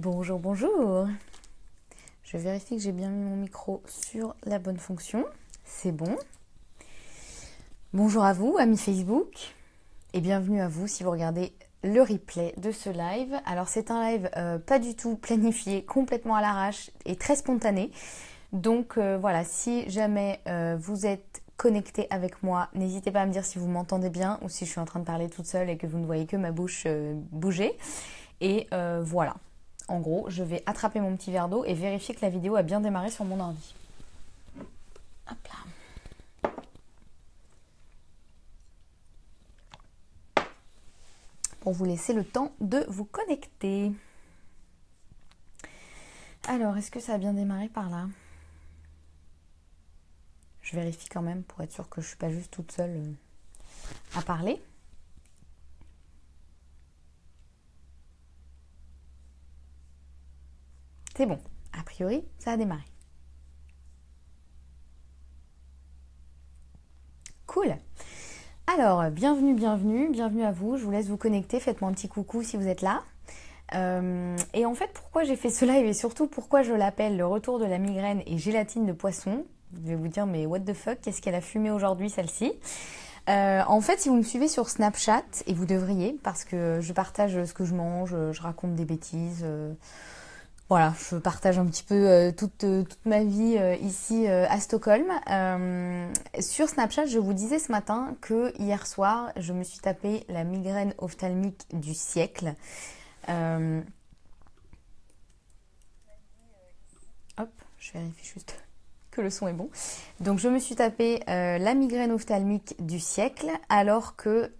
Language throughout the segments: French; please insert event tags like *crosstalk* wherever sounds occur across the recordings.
Bonjour, bonjour. Je vérifie que j'ai bien mis mon micro sur la bonne fonction. C'est bon. Bonjour à vous, amis Facebook, et bienvenue à vous si vous regardez le replay de ce live. Alors c'est un live euh, pas du tout planifié, complètement à l'arrache et très spontané. Donc euh, voilà, si jamais euh, vous êtes connecté avec moi, n'hésitez pas à me dire si vous m'entendez bien ou si je suis en train de parler toute seule et que vous ne voyez que ma bouche bouger. Et voilà, en gros, je vais attraper mon petit verre d'eau et vérifier que la vidéo a bien démarré sur mon ordi. Hop là. Pour vous laisser le temps de vous connecter. Alors, est-ce que ça a bien démarré par là Je vérifie quand même pour être sûr que je ne suis pas juste toute seule euh, à parler. C'est bon, a priori, ça a démarré. Cool. Alors, bienvenue, bienvenue, bienvenue à vous. Je vous laisse vous connecter. Faites-moi un petit coucou si vous êtes là. Euh, et en fait, pourquoi j'ai fait ce live et surtout pourquoi je l'appelle le retour de la migraine et gélatine de poisson Je vais vous dire, mais what the fuck, qu'est-ce qu'elle a fumé aujourd'hui celle-ci euh, en fait, si vous me suivez sur Snapchat, et vous devriez, parce que je partage ce que je mange, je raconte des bêtises, euh, voilà, je partage un petit peu euh, euh, toute, ma vie euh, ici à Stockholm. sur Snapchat, je vous disais ce matin que hier soir, je me suis tapé la migraine ophtalmique du siècle. Hop, je vérifie juste que le son est bon. Donc je me suis tapé la migraine ophtalmique du siècle alors que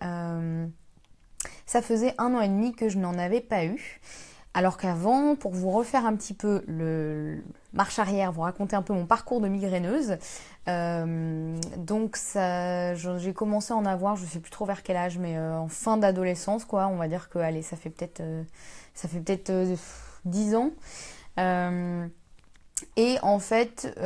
ça faisait un an et demi que je n'en avais pas eu. Alors qu'avant, pour vous refaire un petit peu le marche arrière, vous raconter un peu mon parcours de migraineuse. Euh, donc j'ai commencé à en avoir, je ne sais plus trop vers quel âge, mais euh, en fin d'adolescence, quoi. On va dire que allez, ça fait peut-être euh, ça fait peut-être 10 ans. et en fait,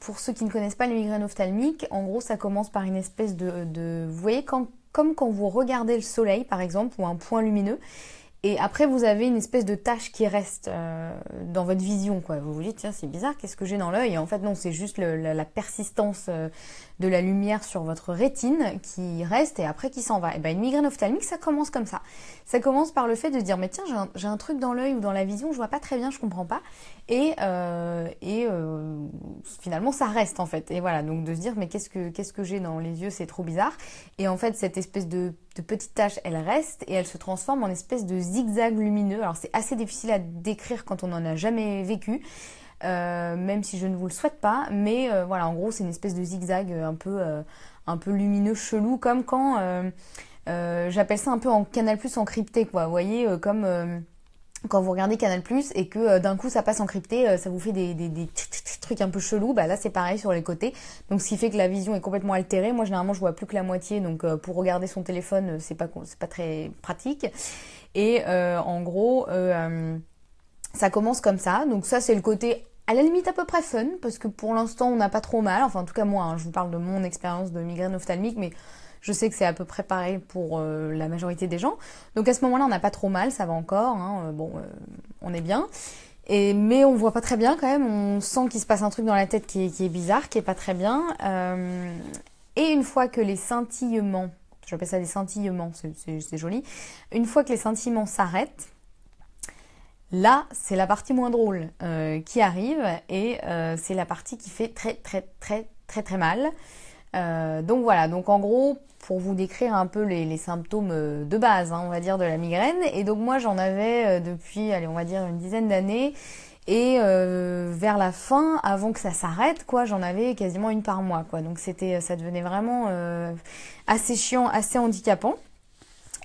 pour ceux qui ne connaissent pas les migraines ophtalmiques, en gros, ça commence par une espèce de, de vous voyez quand, comme quand vous regardez le soleil, par exemple, ou un point lumineux et après, vous avez une espèce de tâche qui reste euh, dans votre vision. Quoi. Vous vous dites, tiens, c'est bizarre, qu'est-ce que j'ai dans l'œil en fait, non, c'est juste la, persistance euh, de la lumière sur votre rétine qui reste et après qui s'en va. Et eh ben une migraine ophtalmique, ça commence comme ça. Ça commence par le fait de dire mais tiens j'ai un, truc dans l'œil ou dans la vision, je vois pas très bien, je comprends pas. Et, euh, et euh, finalement ça reste en fait. Et voilà donc de se dire mais qu'est-ce que quest que j'ai dans les yeux, c'est trop bizarre. Et en fait cette espèce de petite tâche, elle reste et elle se transforme en espèce de zigzag lumineux. Alors c'est assez difficile à décrire quand on n'en a jamais vécu, euh, même si je ne vous le souhaite pas. Mais euh, voilà, en gros, c'est une espèce de zigzag euh, un peu, un peu lumineux, chelou, comme quand j'appelle ça un peu en Canal Plus encrypté, quoi. Vous voyez, comme quand vous regardez Canal Plus et que d'un coup ça passe encrypté, ça vous fait des, trucs un peu chelous. Bah là, c'est pareil sur les côtés. Donc, ce qui fait que la vision est complètement altérée. Moi, généralement, je vois plus que la moitié. Donc, pour regarder son téléphone, c'est pas, c'est pas très pratique. Et en gros ça commence comme ça. Donc ça, c'est le côté à la limite à peu près fun, parce que pour l'instant on n'a pas trop mal, enfin en tout cas moi, hein, je vous parle de mon expérience de migraine ophtalmique, mais je sais que c'est à peu près pareil pour euh, la majorité des gens. Donc à ce moment-là on n'a pas trop mal, ça va encore, hein, euh, bon, euh, on est bien. Et, mais on voit pas très bien quand même, on sent qu'il se passe un truc dans la tête qui est, qui est bizarre, qui est pas très bien. et une fois que les scintillements, j'appelle ça des scintillements, c'est joli, une fois que les scintillements s'arrêtent, Là, c'est la partie moins drôle euh, qui arrive et euh, c'est la partie qui fait très très très très très mal. Euh, donc voilà, donc en gros, pour vous décrire un peu les, symptômes de base, hein, on va dire, de la migraine. Et donc moi, j'en avais depuis, allez, on va dire une dizaine d'années. Et vers la fin, avant que ça s'arrête, quoi, j'en avais quasiment une par mois, quoi. Donc c'était, ça devenait vraiment assez chiant, assez handicapant.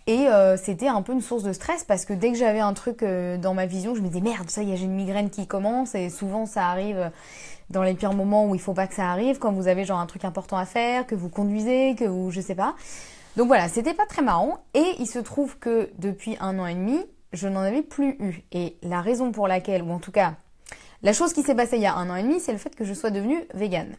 Et euh, c'était un peu une source de stress parce que dès que j'avais un truc euh, dans ma vision, je me disais merde, ça y est, j'ai une migraine qui commence et souvent ça arrive euh, dans les pires moments où il ne faut pas que ça arrive, quand vous avez genre un truc important à faire, que vous conduisez, que vous je sais pas. Donc voilà, c'était pas très marrant et il se trouve que depuis un an et demi, je n'en avais plus eu. Et la raison pour laquelle, ou en tout cas, la chose qui s'est passée il y a un an et demi, c'est le fait que je sois devenue végane.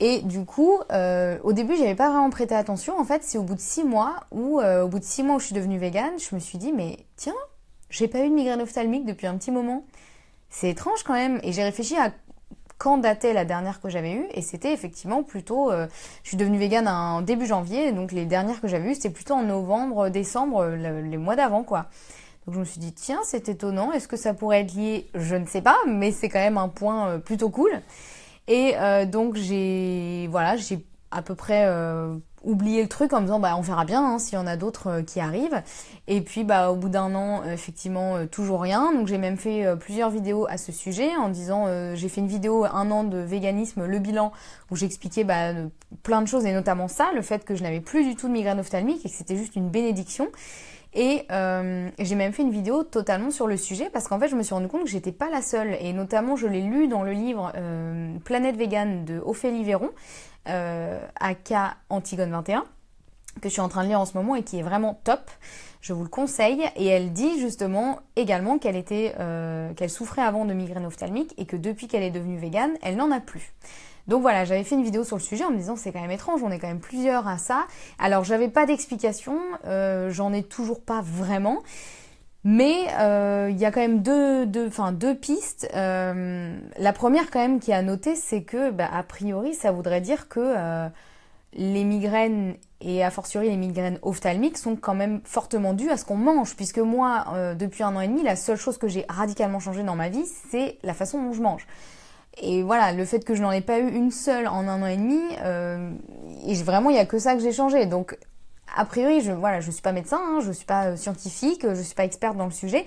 Et du coup, euh, au début, j'avais pas vraiment prêté attention. En fait, c'est au bout de six mois où, euh, au bout de six mois où je suis devenue végane, je me suis dit, mais tiens, j'ai pas eu de migraine ophtalmique depuis un petit moment. C'est étrange quand même. Et j'ai réfléchi à quand datait la dernière que j'avais eue. Et c'était effectivement plutôt, euh, je suis devenue végane en début janvier. Donc les dernières que j'avais eues, c'était plutôt en novembre, décembre, les mois d'avant, quoi. Donc je me suis dit, tiens, c'est étonnant. Est-ce que ça pourrait être lié Je ne sais pas, mais c'est quand même un point plutôt cool. Et euh, donc j'ai voilà, j'ai à peu près euh, oublié le truc en me disant bah on verra bien hein, s'il y en a d'autres euh, qui arrivent. Et puis bah au bout d'un an effectivement toujours rien. Donc j'ai même fait plusieurs vidéos à ce sujet en disant j'ai fait une vidéo un an de véganisme le bilan où j'expliquais bah, plein de choses et notamment ça le fait que je n'avais plus du tout de migraine ophtalmique et que c'était juste une bénédiction. Euh, et j'ai même fait une vidéo totalement sur le sujet parce qu'en fait, je me suis rendu compte que j'étais pas la seule. Et notamment, je l'ai lu dans le livre euh, Planète Vegan de Ophélie Véron, euh, aka Antigone 21, que je suis en train de lire en ce moment et qui est vraiment top. Je vous le conseille. Et elle dit justement également qu'elle était, euh, qu'elle souffrait avant de migraine ophtalmique et que depuis qu'elle est devenue végane, elle n'en a plus. Donc voilà, j'avais fait une vidéo sur le sujet en me disant c'est quand même étrange, on est quand même plusieurs à ça. Alors j'avais pas d'explication, euh, j'en ai toujours pas vraiment. Mais euh, il y a quand même deux, deux pistes. Euh, la première quand même qui est à noter, c'est que bah, a priori, ça voudrait dire que les migraines et a fortiori les migraines ophtalmiques sont quand même fortement dues à ce qu'on mange, puisque moi, depuis un an et demi, la seule chose que j'ai radicalement changé dans ma vie, c'est la façon dont je mange. Et voilà, le fait que je n'en ai pas eu une seule en un an et demi, euh, et vraiment, il n'y a que ça que j'ai changé. Donc, a priori, je voilà, je suis pas médecin, je hein, je suis pas euh, scientifique, je ne suis pas experte dans le sujet,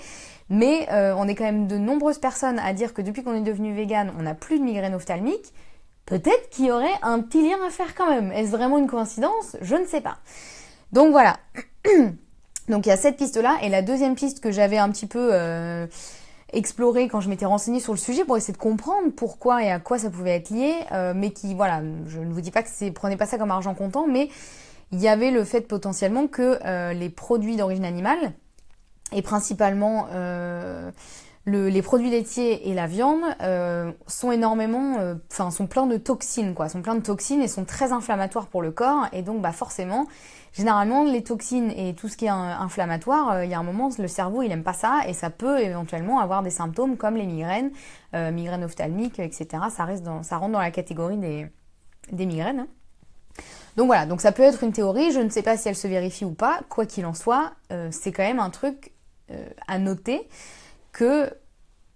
mais euh, on est quand même de nombreuses personnes à dire que depuis qu'on est devenu vegan, on n'a plus de migraine ophtalmique. Peut-être qu'il y aurait un petit lien à faire quand même. Est-ce vraiment une coïncidence Je ne sais pas. Donc voilà. *clears throat* Donc il y a cette piste là et la deuxième piste que j'avais un petit peu euh, explorer quand je m'étais renseignée sur le sujet pour essayer de comprendre pourquoi et à quoi ça pouvait être lié, euh, mais qui, voilà, je ne vous dis pas que c'est, prenez pas ça comme argent comptant, mais il y avait le fait potentiellement que euh, les produits d'origine animale, et principalement euh, les produits laitiers et la viande, sont énormément, enfin, sont pleins de toxines, quoi, sont pleins de toxines et sont très inflammatoires pour le corps, et donc, bah, forcément, Généralement, les toxines et tout ce qui est inflammatoire, euh, il y a un moment, le cerveau, il aime pas ça et ça peut éventuellement avoir des symptômes comme les migraines, euh, migraines ophtalmiques, etc. Ça, reste dans, ça rentre dans la catégorie des, des migraines. Hein. Donc voilà, donc ça peut être une théorie, je ne sais pas si elle se vérifie ou pas, quoi qu'il en soit, euh, c'est quand même un truc à noter que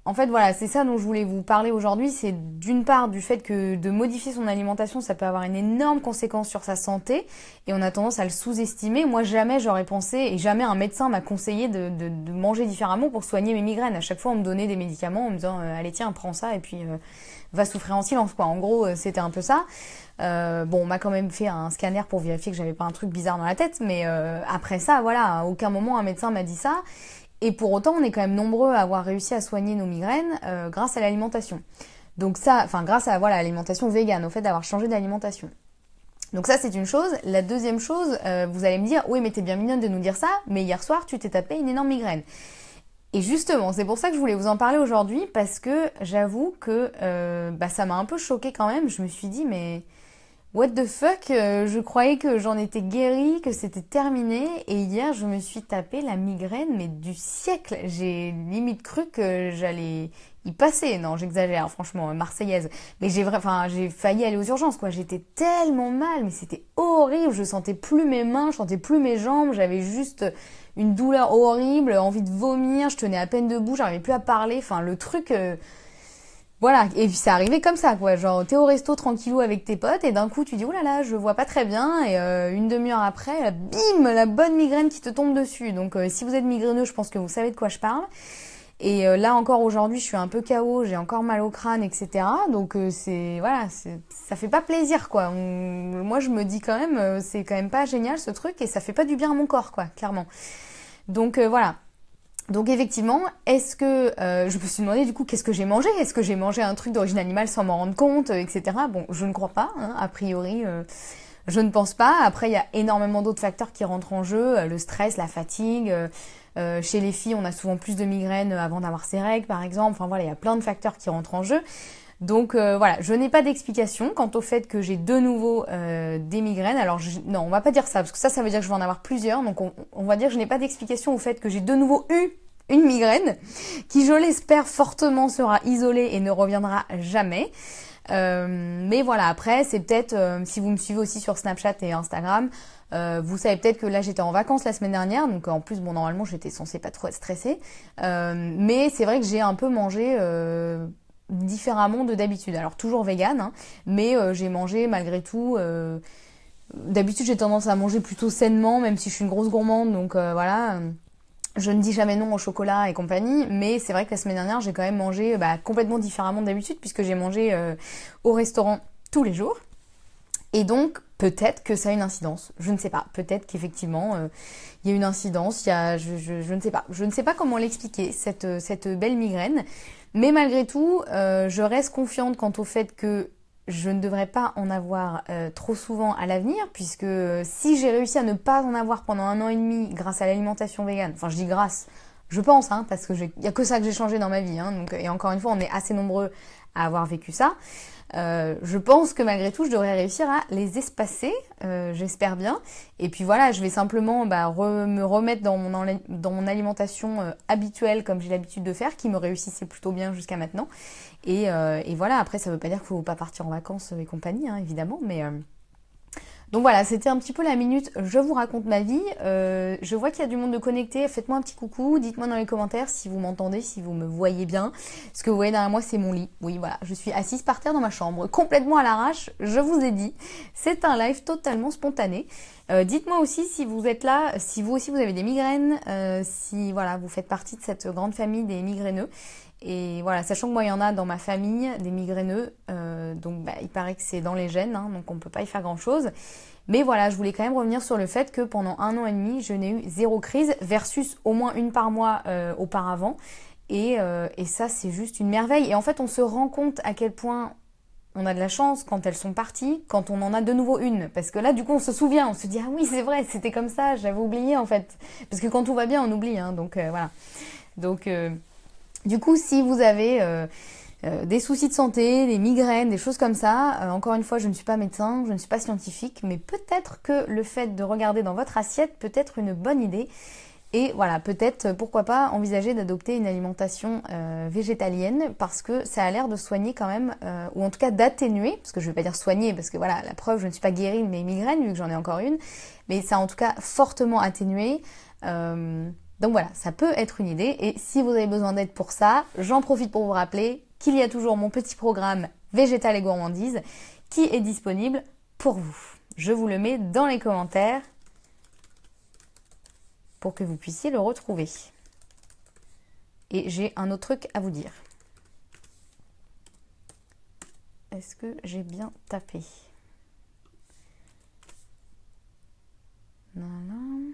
en fait, voilà, c'est ça dont je voulais vous parler aujourd'hui. C'est d'une part du fait que de modifier son alimentation, ça peut avoir une énorme conséquence sur sa santé et on a tendance à le sous-estimer. Moi, jamais j'aurais pensé et jamais un médecin m'a conseillé de, manger différemment pour soigner mes migraines. À chaque fois, on me donnait des médicaments en me disant euh, Allez, tiens, prends ça et puis euh, va souffrir en silence. » quoi. En gros, euh, c'était un peu ça. bon, on m'a quand même fait un scanner pour vérifier que j'avais pas un truc bizarre dans la tête, mais après ça, voilà, à aucun moment un médecin m'a dit ça. Et pour autant, on est quand même nombreux à avoir réussi à soigner nos migraines euh, grâce à l'alimentation. Donc ça, enfin grâce à voilà l'alimentation végane, au fait d'avoir changé d'alimentation. Donc ça c'est une chose. La deuxième chose, euh, vous allez me dire, oui mais t'es bien mignonne de nous dire ça, mais hier soir tu t'es tapé une énorme migraine. Et justement, c'est pour ça que je voulais vous en parler aujourd'hui parce que j'avoue que euh, bah, ça m'a un peu choquée quand même. Je me suis dit mais What the fuck euh, Je croyais que j'en étais guérie, que c'était terminé. Et hier, je me suis tapé la migraine, mais du siècle. J'ai limite cru que j'allais y passer. Non, j'exagère, franchement, marseillaise. Mais j'ai enfin, j'ai failli aller aux urgences, quoi. J'étais tellement mal, mais c'était horrible. Je sentais plus mes mains, je sentais plus mes jambes. J'avais juste une douleur horrible, envie de vomir. Je tenais à peine debout, j'arrivais plus à parler. Enfin, le truc. Euh, voilà, et c'est arrivé comme ça, quoi. Genre, t'es au resto tranquillou avec tes potes, et d'un coup, tu dis, Oulala, oh je vois pas très bien, et euh, une demi-heure après, bim, la bonne migraine qui te tombe dessus. Donc, euh, si vous êtes migraineux, je pense que vous savez de quoi je parle. Et euh, là encore, aujourd'hui, je suis un peu KO, j'ai encore mal au crâne, etc. Donc, c'est, voilà, ça fait pas plaisir, quoi. moi, je me dis quand même, c'est quand même pas génial ce truc, et ça fait pas du bien à mon corps, quoi, clairement. Donc, voilà. Donc effectivement, est-ce que euh, je me suis demandé du coup qu'est-ce que j'ai mangé Est-ce que j'ai mangé un truc d'origine animale sans m'en rendre compte, euh, etc. Bon, je ne crois pas, hein, a priori. Euh, je ne pense pas. Après, il y a énormément d'autres facteurs qui rentrent en jeu, le stress, la fatigue. chez les filles, on a souvent plus de migraines avant d'avoir ses règles, par exemple. Enfin voilà, il y a plein de facteurs qui rentrent en jeu. Donc euh, voilà, je n'ai pas d'explication quant au fait que j'ai de nouveau euh, des migraines. Alors non, on va pas dire ça parce que ça, ça veut dire que je vais en avoir plusieurs. Donc on, va dire que je n'ai pas d'explication au fait que j'ai de nouveau eu une migraine qui, je l'espère fortement, sera isolée et ne reviendra jamais. Euh, mais voilà, après, c'est peut-être, si vous me suivez aussi sur Snapchat et Instagram, vous savez peut-être que là j'étais en vacances la semaine dernière, donc en plus bon normalement j'étais censée pas trop être stressée, mais c'est vrai que j'ai un peu mangé différemment de d'habitude. Alors toujours vegan, hein, mais euh, j'ai mangé malgré tout. Euh, d'habitude j'ai tendance à manger plutôt sainement, même si je suis une grosse gourmande, donc euh, voilà. Je ne dis jamais non au chocolat et compagnie, mais c'est vrai que la semaine dernière j'ai quand même mangé bah, complètement différemment d'habitude puisque j'ai mangé au restaurant tous les jours. Et donc peut-être que ça a une incidence, je ne sais pas. Peut-être qu'effectivement il y a une incidence, y a, je, je, ne sais pas. Je ne sais pas comment l'expliquer cette cette belle migraine. Mais malgré tout, euh, je reste confiante quant au fait que je ne devrais pas en avoir euh, trop souvent à l'avenir, puisque euh, si j'ai réussi à ne pas en avoir pendant un an et demi grâce à l'alimentation végane, enfin je dis grâce, je pense, hein, parce que il n'y a que ça que j'ai changé dans ma vie, hein, et encore une fois, on est assez nombreux à avoir vécu ça. Euh, je pense que malgré tout, je devrais réussir à les espacer, euh, j'espère bien. Et puis voilà, je vais simplement bah, me remettre dans mon, alimentation euh, habituelle comme j'ai l'habitude de faire, qui me réussissait plutôt bien jusqu'à maintenant. Et, voilà, après, ça ne veut pas dire qu'il ne faut pas partir en vacances et compagnie, hein, évidemment, mais... Donc voilà, c'était un petit peu la minute Je vous raconte ma vie. Euh, je vois qu'il y a du monde de connecté. Faites-moi un petit coucou. Dites-moi dans les commentaires si vous m'entendez, si vous me voyez bien. Ce que vous voyez derrière moi, c'est mon lit. Oui, voilà, je suis assise par terre dans ma chambre, complètement à l'arrache. Je vous ai dit, c'est un live totalement spontané. Euh, dites-moi aussi si vous êtes là, si vous aussi vous avez des migraines, euh, si voilà vous faites partie de cette grande famille des migraineux. Et voilà, sachant que moi, il y en a dans ma famille, des migraineux, euh, donc bah, il paraît que c'est dans les gènes, hein, donc on ne peut pas y faire grand-chose. Mais voilà, je voulais quand même revenir sur le fait que pendant un an et demi, je n'ai eu zéro crise versus au moins une par mois euh, auparavant. Et, euh, et ça, c'est juste une merveille. Et en fait, on se rend compte à quel point on a de la chance quand elles sont parties, quand on en a de nouveau une. Parce que là, du coup, on se souvient, on se dit, ah oui, c'est vrai, c'était comme ça, j'avais oublié en fait. Parce que quand tout va bien, on oublie, hein, donc euh, voilà. Donc, du coup, si vous avez euh, euh, des soucis de santé, des migraines, des choses comme ça, euh, encore une fois, je ne suis pas médecin, je ne suis pas scientifique, mais peut-être que le fait de regarder dans votre assiette peut être une bonne idée. Et voilà, peut-être, pourquoi pas, envisager d'adopter une alimentation végétalienne parce que ça a l'air de soigner quand même, ou en tout cas d'atténuer, parce que je ne vais pas dire soigner, parce que voilà, la preuve, je ne suis pas guérie de mes migraines, vu que j'en ai encore une, mais ça a en tout cas fortement atténué. Donc voilà, ça peut être une idée. Et si vous avez besoin d'aide pour ça, j'en profite pour vous rappeler qu'il y a toujours mon petit programme Végétal et gourmandise qui est disponible pour vous. Je vous le mets dans les commentaires pour que vous puissiez le retrouver. Et j'ai un autre truc à vous dire. Est-ce que j'ai bien tapé non, non.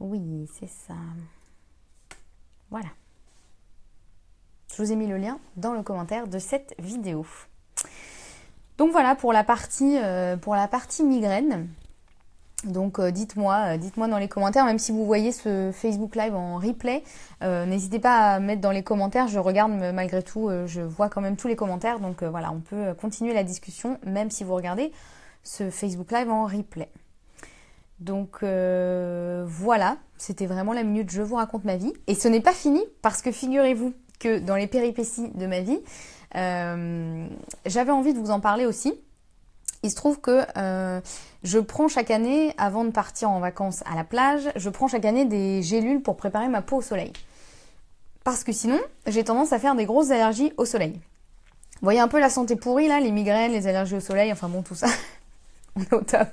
Oui, c'est ça. Voilà. Je vous ai mis le lien dans le commentaire de cette vidéo. Donc voilà pour la partie, euh, pour la partie migraine. Donc euh, dites-moi, euh, dites-moi dans les commentaires, même si vous voyez ce Facebook Live en replay, n'hésitez pas à mettre dans les commentaires, je regarde malgré tout, je vois quand même tous les commentaires, donc voilà, on peut continuer la discussion, même si vous regardez ce Facebook Live en replay. Donc euh, voilà, c'était vraiment la minute Je vous raconte ma vie. Et ce n'est pas fini parce que figurez-vous que dans les péripéties de ma vie, euh, j'avais envie de vous en parler aussi. Il se trouve que euh, je prends chaque année, avant de partir en vacances à la plage, je prends chaque année des gélules pour préparer ma peau au soleil. Parce que sinon, j'ai tendance à faire des grosses allergies au soleil. Vous voyez un peu la santé pourrie là, les migraines, les allergies au soleil, enfin bon, tout ça. *laughs* On est au top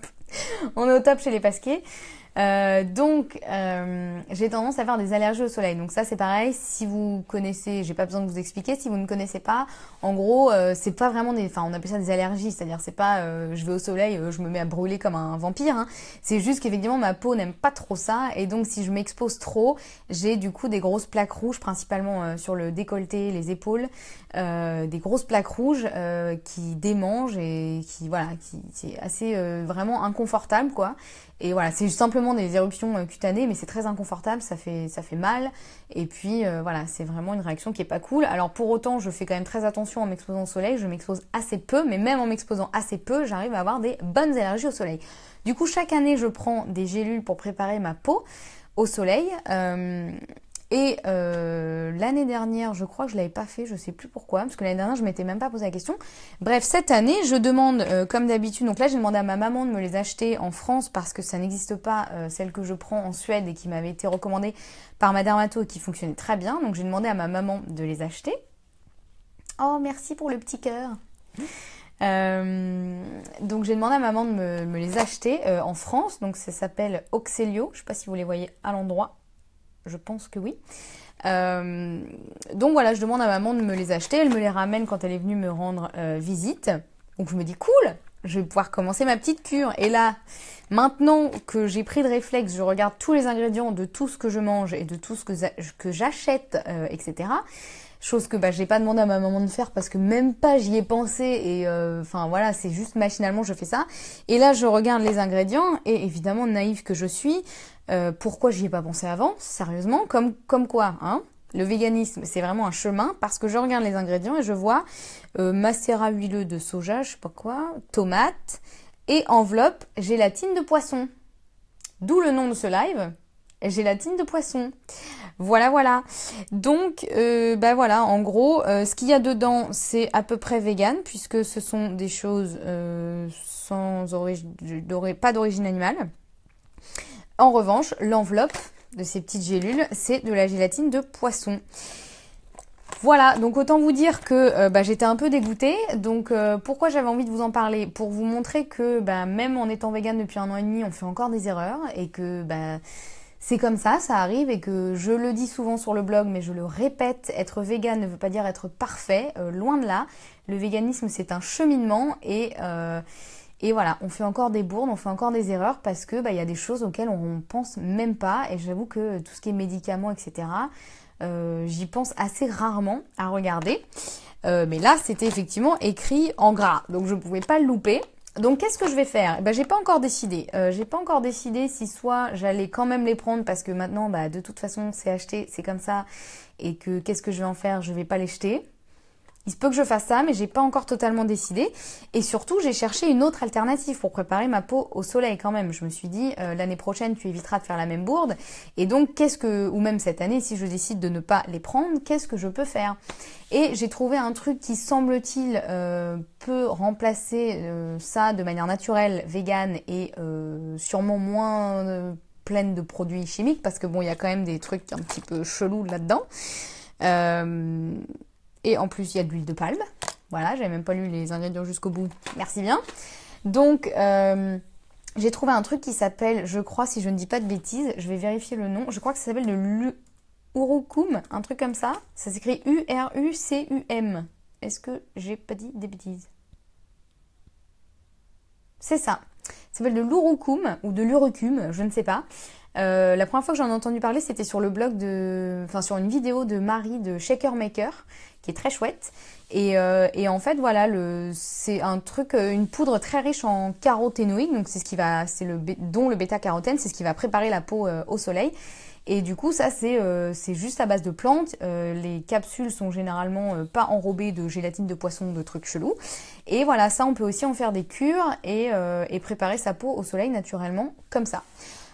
on est au top chez les pasquets euh, donc, euh, j'ai tendance à faire des allergies au soleil. Donc ça, c'est pareil. Si vous connaissez, j'ai pas besoin de vous expliquer. Si vous ne connaissez pas, en gros, euh, c'est pas vraiment des. Enfin, on appelle ça des allergies. C'est-à-dire, c'est pas je vais au soleil, je me mets à brûler comme un vampire. Hein. C'est juste qu'effectivement, ma peau n'aime pas trop ça. Et donc, si je m'expose trop, j'ai du coup des grosses plaques rouges, principalement sur le décolleté, les épaules, des grosses plaques rouges qui démangent et qui voilà, qui c'est assez vraiment inconfortable quoi. Et voilà, c'est simplement des éruptions euh, cutanées, mais c'est très inconfortable, ça fait, ça fait mal. Et puis euh, voilà, c'est vraiment une réaction qui est pas cool. Alors pour autant, je fais quand même très attention en m'exposant au soleil, je m'expose assez peu, mais même en m'exposant assez peu, j'arrive à avoir des bonnes allergies au soleil. Du coup, chaque année, je prends des gélules pour préparer ma peau au soleil. Euh, et euh, l'année dernière, je crois que je l'avais pas fait, je ne sais plus pourquoi, parce que l'année dernière, je m'étais même pas posé la question. Bref, cette année, je demande, euh, comme d'habitude, donc là, j'ai demandé à ma maman de me les acheter en France parce que ça n'existe pas, euh, celle que je prends en Suède et qui m'avait été recommandée par ma dermato et qui fonctionnait très bien. Donc j'ai demandé à ma maman de les acheter. Oh, merci pour le petit cœur. donc j'ai demandé à maman de me, les acheter en France. Donc ça s'appelle Oxelio. Je sais pas si vous les voyez à l'endroit. Je pense que oui. Euh, donc voilà, je demande à maman de me les acheter. Elle me les ramène quand elle est venue me rendre euh, visite. Donc je me dis cool, je vais pouvoir commencer ma petite cure. Et là, maintenant que j'ai pris de réflexe, je regarde tous les ingrédients de tout ce que je mange et de tout ce que j'achète, euh, etc. Chose que bah, n'ai pas demandé à ma maman de faire parce que même pas j'y ai pensé et enfin voilà c'est juste machinalement je fais ça et là je regarde les ingrédients et évidemment naïve que je suis euh, pourquoi j'y ai pas pensé avant Sérieusement, comme, comme quoi, hein le véganisme, c'est vraiment un chemin parce que je regarde les ingrédients et je vois euh, huileux de soja, je sais pas quoi, tomate et enveloppe gélatine de poisson. D'où le nom de ce live, gélatine de poisson. Voilà, voilà. Donc, ben voilà, en gros, euh, ce qu'il y a dedans, c'est à peu près vegan puisque ce sont des choses sans origine, pas d'origine animale. En revanche, l'enveloppe de ces petites gélules, c'est de la gélatine de poisson. Voilà, donc autant vous dire que euh, bah, j'étais un peu dégoûtée. Donc euh, pourquoi j'avais envie de vous en parler Pour vous montrer que bah, même en étant vegan depuis un an et demi, on fait encore des erreurs et que bah, c'est comme ça, ça arrive et que je le dis souvent sur le blog, mais je le répète, être vegan ne veut pas dire être parfait, euh, loin de là. Le véganisme c'est un cheminement et et voilà, on fait encore des bourdes, on fait encore des erreurs parce que bah, il y a des choses auxquelles on, pense même pas. Et j'avoue que tout ce qui est médicaments, etc. Euh, j'y pense assez rarement à regarder. Euh, mais là, c'était effectivement écrit en gras, donc je ne pouvais pas le louper. Donc qu'est-ce que je vais faire Bah j'ai pas encore décidé. Euh, j'ai pas encore décidé si soit j'allais quand même les prendre parce que maintenant, bah, de toute façon, c'est acheté, c'est comme ça, et que qu'est-ce que je vais en faire Je vais pas les jeter il se peut que je fasse ça, mais j'ai pas encore totalement décidé. Et surtout, j'ai cherché une autre alternative pour préparer ma peau au soleil quand même. Je me suis dit, euh, l'année prochaine, tu éviteras de faire la même bourde. Et donc, qu'est-ce que, ou même cette année, si je décide de ne pas les prendre, qu'est-ce que je peux faire Et j'ai trouvé un truc qui semble-t-il euh, peut remplacer euh, ça de manière naturelle, végane et sûrement moins pleine de produits chimiques, parce que bon, il y a quand même des trucs un petit peu chelous là-dedans. Euh, et en plus, il y a de l'huile de palme. Voilà, j'avais même pas lu les ingrédients jusqu'au bout. Merci bien. Donc, euh, j'ai trouvé un truc qui s'appelle, je crois, si je ne dis pas de bêtises, je vais vérifier le nom. Je crois que ça s'appelle de l'Urucum, un truc comme ça. Ça s'écrit U-R-U-C-U-M. Est-ce que j'ai pas dit des bêtises C'est ça. Ça s'appelle de l'urucum ou de l'urucum, je ne sais pas. Euh, la première fois que j'en ai entendu parler, c'était sur le blog de, enfin sur une vidéo de Marie de Shaker Maker qui est très chouette. Et, euh, en fait, voilà, c'est un truc, euh, une poudre très riche en caroténoïdes, donc c'est ce qui va, c'est le dont le bêta-carotène, c'est ce qui va préparer la peau euh, au soleil. Et du coup, ça c'est c'est juste à base de plantes. les capsules sont généralement pas enrobées de gélatine de poisson, de trucs chelous. Et voilà, ça on peut aussi en faire des cures et, préparer sa peau au soleil naturellement comme ça.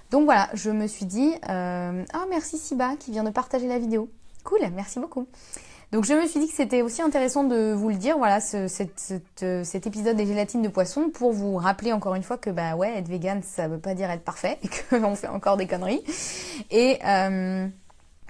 Donc voilà, je me suis dit, ah merci Siba qui vient de partager la vidéo. Cool, merci beaucoup. Donc je me suis dit que c'était aussi intéressant de vous le dire, voilà, euh, cet épisode des gélatines de poisson, pour vous rappeler encore une fois que bah ouais, être vegan, ça veut pas dire être parfait, et *laughs* qu'on fait encore des conneries. Et euh,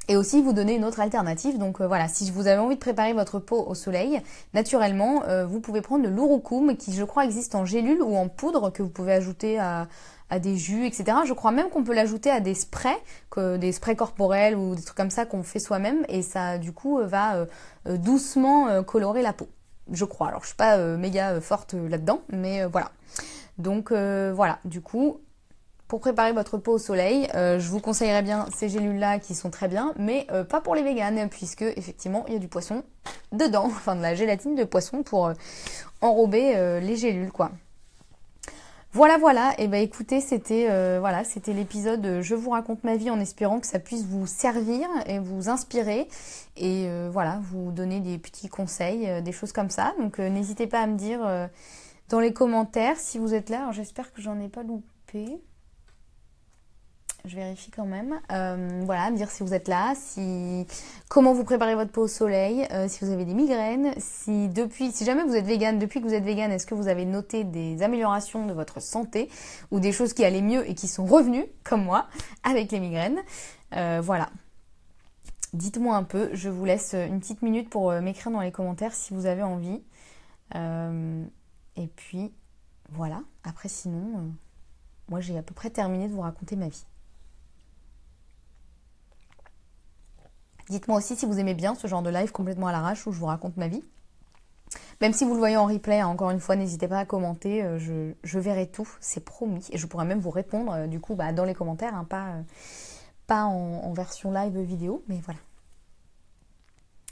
et aussi vous donner une autre alternative. Donc euh, voilà, si vous avez envie de préparer votre peau au soleil, naturellement, vous pouvez prendre le louroukoum qui je crois existe en gélule ou en poudre que vous pouvez ajouter à, à des jus, etc. Je crois même qu'on peut l'ajouter à des sprays, que, des sprays corporels ou des trucs comme ça qu'on fait soi-même et ça du coup euh, va euh, euh, doucement colorer la peau. Je crois. Alors je suis pas méga forte là-dedans, mais voilà. Donc voilà, du coup, pour préparer votre peau au soleil, je vous conseillerais bien ces gélules-là qui sont très bien, mais pas pour les véganes, puisque effectivement il y a du poisson dedans, *laughs* enfin de la gélatine de poisson pour enrober les gélules quoi. Voilà, voilà. Et eh ben écoutez, c'était euh, voilà, c'était l'épisode euh, Je vous raconte ma vie en espérant que ça puisse vous servir et vous inspirer et euh, voilà, vous donner des petits conseils, des choses comme ça. Donc n'hésitez pas à me dire dans les commentaires si vous êtes là. j'espère que j'en ai pas loupé je vérifie quand même. Euh, voilà, me dire si vous êtes là, si comment vous préparez votre peau au soleil, euh, si vous avez des migraines, si depuis, si jamais vous êtes végane, depuis que vous êtes végane, est-ce que vous avez noté des améliorations de votre santé ou des choses qui allaient mieux et qui sont revenues, comme moi, avec les migraines. Euh, voilà. Dites-moi un peu, je vous laisse une petite minute pour m'écrire dans les commentaires si vous avez envie. et puis, voilà. Après, sinon, moi j'ai à peu près terminé de vous raconter ma vie. Dites-moi aussi si vous aimez bien ce genre de live complètement à l'arrache où je vous raconte ma vie. Même si vous le voyez en replay, hein, encore une fois, n'hésitez pas à commenter, euh, je, verrai tout, c'est promis. Et je pourrais même vous répondre euh, du coup bah, dans les commentaires, hein, pas, euh, pas en, en, version live vidéo, mais voilà.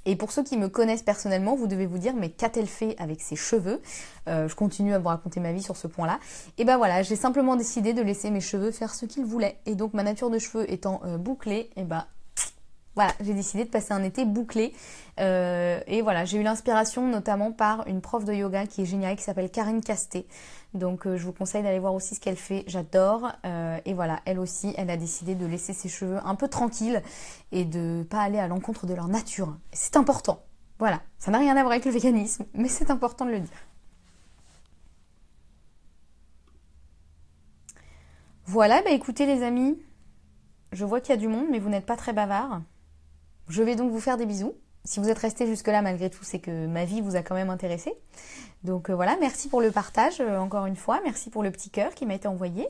Et pour ceux qui me connaissent personnellement, vous devez vous dire mais qu'a-t-elle fait avec ses cheveux Je continue à vous raconter ma vie sur ce point-là. Et ben voilà, j'ai simplement décidé de laisser mes cheveux faire ce qu'ils voulaient. Et donc ma nature de cheveux étant bouclée, et ben voilà, j'ai décidé de passer un été bouclé. Euh, et voilà, j'ai eu l'inspiration notamment par une prof de yoga qui est géniale, qui s'appelle Karine Casté. Donc euh, je vous conseille d'aller voir aussi ce qu'elle fait, j'adore. Euh, et voilà, elle aussi, elle a décidé de laisser ses cheveux un peu tranquilles et de ne pas aller à l'encontre de leur nature. C'est important. Voilà, ça n'a rien à voir avec le véganisme, mais c'est important de le dire. Voilà, bah écoutez les amis, je vois qu'il y a du monde, mais vous n'êtes pas très bavard. Je vais donc vous faire des bisous. Si vous êtes resté jusque-là, malgré tout, c'est que ma vie vous a quand même intéressé. Donc euh, voilà, merci pour le partage, euh, encore une fois. Merci pour le petit cœur qui m'a été envoyé.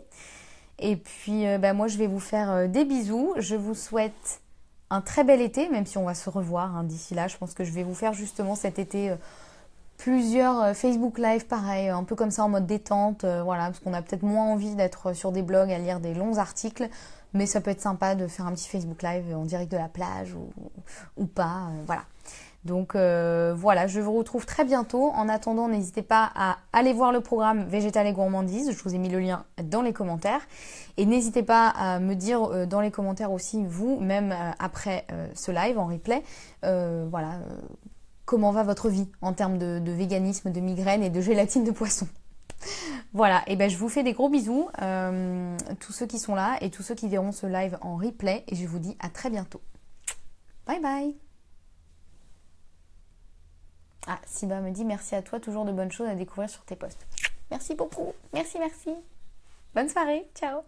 Et puis, euh, bah, moi, je vais vous faire des bisous. Je vous souhaite un très bel été, même si on va se revoir hein, d'ici là. Je pense que je vais vous faire justement cet été plusieurs Facebook Live, pareil, un peu comme ça en mode détente. voilà, parce qu'on a peut-être moins envie d'être sur des blogs à lire des longs articles. Mais ça peut être sympa de faire un petit Facebook Live en direct de la plage ou, pas. Euh, voilà. Donc euh, voilà, je vous retrouve très bientôt. En attendant, n'hésitez pas à aller voir le programme Végétal et Gourmandise. Je vous ai mis le lien dans les commentaires. Et n'hésitez pas à me dire euh, dans les commentaires aussi, vous, même après ce live en replay, voilà, comment va votre vie en termes de, de véganisme, de migraine et de gélatine de poisson. Voilà, et ben je vous fais des gros bisous, euh, tous ceux qui sont là et tous ceux qui verront ce live en replay, et je vous dis à très bientôt. Bye bye Ah, Siba me dit merci à toi, toujours de bonnes choses à découvrir sur tes posts. Merci beaucoup, merci, merci. Bonne soirée, ciao